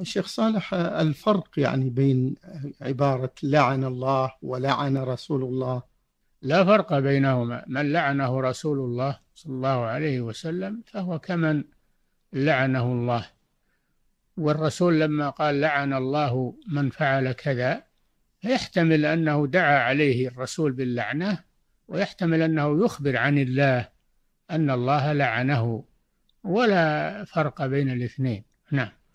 الشيخ صالح الفرق يعني بين عبارة لعن الله ولعن رسول الله لا فرق بينهما من لعنه رسول الله صلى الله عليه وسلم فهو كمن لعنه الله والرسول لما قال لعن الله من فعل كذا فيحتمل أنه دعا عليه الرسول باللعنة ويحتمل أنه يخبر عن الله أن الله لعنه ولا فرق بين الاثنين نعم